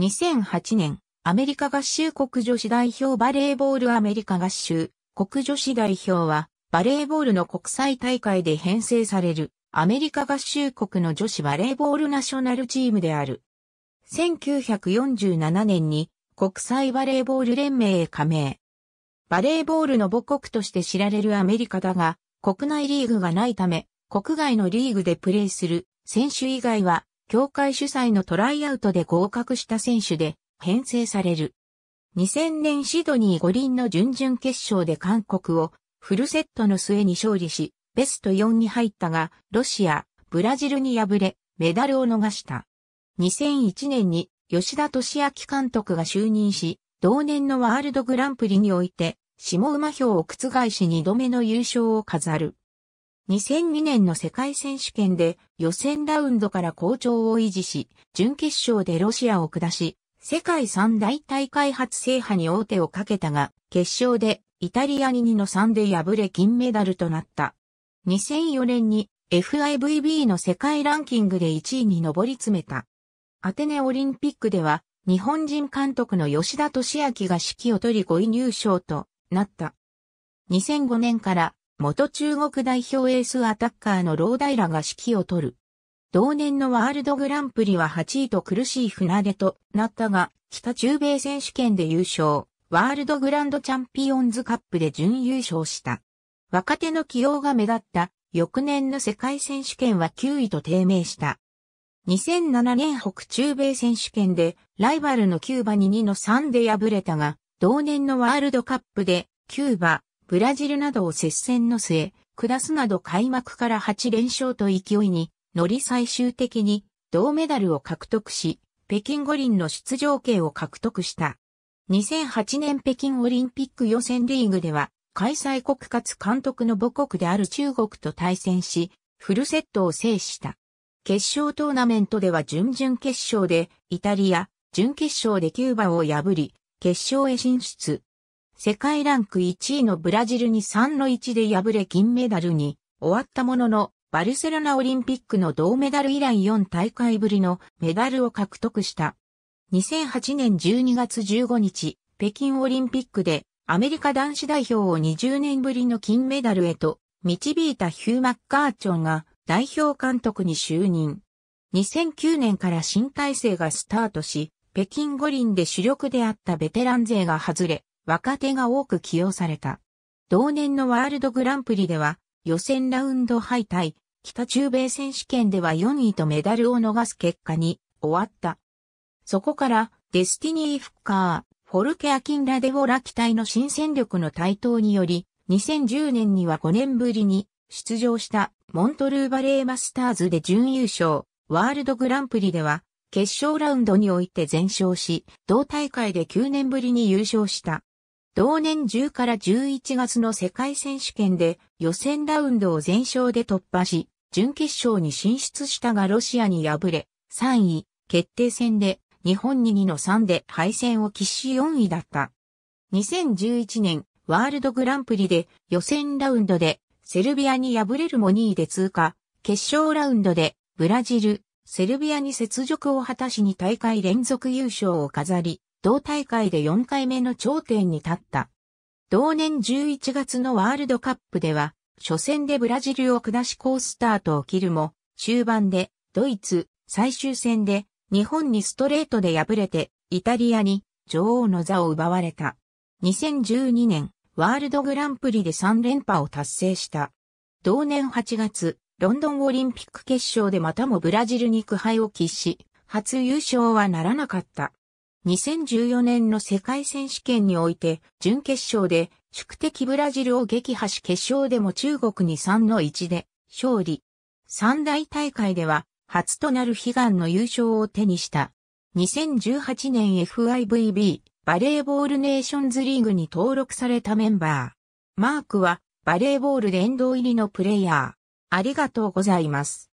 2008年、アメリカ合衆国女子代表バレーボールアメリカ合衆国女子代表は、バレーボールの国際大会で編成される、アメリカ合衆国の女子バレーボールナショナルチームである。1947年に国際バレーボール連盟へ加盟。バレーボールの母国として知られるアメリカだが、国内リーグがないため、国外のリーグでプレーする選手以外は協会主催のトライアウトで合格した選手で編成される。2000年シドニー五輪の準々決勝で韓国をフルセットの末に勝利し、ベスト4に入ったが、ロシア、ブラジルに敗れ、メダルを逃した。2001年に吉田敏明監督が就任し、同年のワールドグランプリにおいて、下馬評を覆し2度目の優勝を飾る。2002年の世界選手権で予選ラウンドから好調を維持し、準決勝でロシアを下し、世界三大大会初制覇に王手をかけたが、決勝でイタリアに2の3で敗れ金メダルとなった。2004年に FIVB の世界ランキングで1位に上り詰めた。アテネオリンピックでは日本人監督の吉田敏明が指揮を取り5位入賞となった。2005年から元中国代表エースアタッカーの老ラが指揮を取る。同年のワールドグランプリは8位と苦しい船出となったが、北中米選手権で優勝、ワールドグランドチャンピオンズカップで準優勝した。若手の起用が目立った翌年の世界選手権は9位と低迷した。2007年北中米選手権でライバルのキューバに2の3で敗れたが、同年のワールドカップでキューバ、ブラジルなどを接戦の末、下すなど開幕から8連勝と勢いに乗り最終的に銅メダルを獲得し、北京五輪の出場権を獲得した。2008年北京オリンピック予選リーグでは、開催国かつ監督の母国である中国と対戦し、フルセットを制した。決勝トーナメントでは準々決勝でイタリア、準決勝でキューバを破り、決勝へ進出。世界ランク1位のブラジルに3の1で敗れ銀メダルに終わったものの、バルセロナオリンピックの銅メダル以来4大会ぶりのメダルを獲得した。2008年12月15日、北京オリンピックでアメリカ男子代表を20年ぶりの金メダルへと導いたヒュー・マッカーチョンが代表監督に就任。2009年から新体制がスタートし、北京五輪で主力であったベテラン勢が外れ、若手が多く起用された。同年のワールドグランプリでは、予選ラウンド敗退、北中米選手権では4位とメダルを逃す結果に終わった。そこから、デスティニー・フッカー、フォルケ・アキンラ・デボラ機体の新戦力の台頭により、2010年には5年ぶりに出場したモントルーバレーマスターズで準優勝、ワールドグランプリでは決勝ラウンドにおいて全勝し、同大会で9年ぶりに優勝した。同年10から11月の世界選手権で予選ラウンドを全勝で突破し、準決勝に進出したがロシアに敗れ、3位、決定戦で日本に2の3で敗戦を喫し4位だった。2011年ワールドグランプリで予選ラウンドでセルビアに敗れるも2位で通過、決勝ラウンドでブラジル、セルビアに雪辱を果たしに大会連続優勝を飾り、同大会で4回目の頂点に立った。同年11月のワールドカップでは、初戦でブラジルを下し好スタートを切るも、終盤で、ドイツ、最終戦で、日本にストレートで敗れて、イタリアに女王の座を奪われた。2012年、ワールドグランプリで3連覇を達成した。同年8月、ロンドンオリンピック決勝でまたもブラジルに苦敗を喫し、初優勝はならなかった。2014年の世界選手権において、準決勝で宿敵ブラジルを撃破し決勝でも中国に3の1で勝利。三大大会では初となる悲願の優勝を手にした。2018年 FIVB バレーボールネーションズリーグに登録されたメンバー。マークはバレーボール殿堂入りのプレイヤー。ありがとうございます。